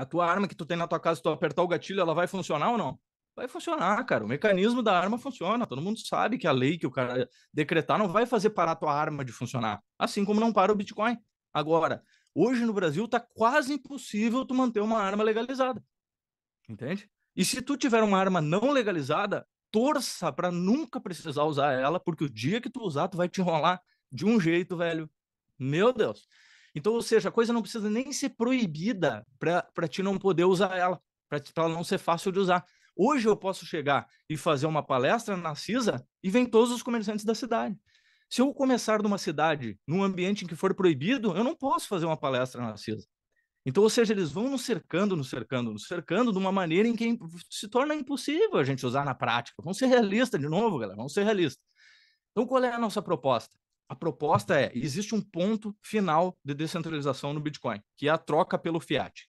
A tua arma que tu tem na tua casa, tu apertar o gatilho, ela vai funcionar ou não? Vai funcionar, cara. O mecanismo da arma funciona. Todo mundo sabe que a lei que o cara decretar não vai fazer parar a tua arma de funcionar. Assim como não para o Bitcoin. Agora, hoje no Brasil tá quase impossível tu manter uma arma legalizada. Entende? E se tu tiver uma arma não legalizada, torça para nunca precisar usar ela, porque o dia que tu usar, tu vai te enrolar de um jeito, velho. Meu Deus. Então, ou seja, a coisa não precisa nem ser proibida para ti não poder usar ela, para ela não ser fácil de usar. Hoje eu posso chegar e fazer uma palestra na CISA e vem todos os comerciantes da cidade. Se eu começar numa cidade, num ambiente em que for proibido, eu não posso fazer uma palestra na CISA. Então, ou seja, eles vão nos cercando, nos cercando, nos cercando de uma maneira em que é se torna impossível a gente usar na prática. Vamos ser realistas de novo, galera, vamos ser realistas. Então, qual é a nossa proposta? A proposta é: existe um ponto final de descentralização no Bitcoin, que é a troca pelo fiat.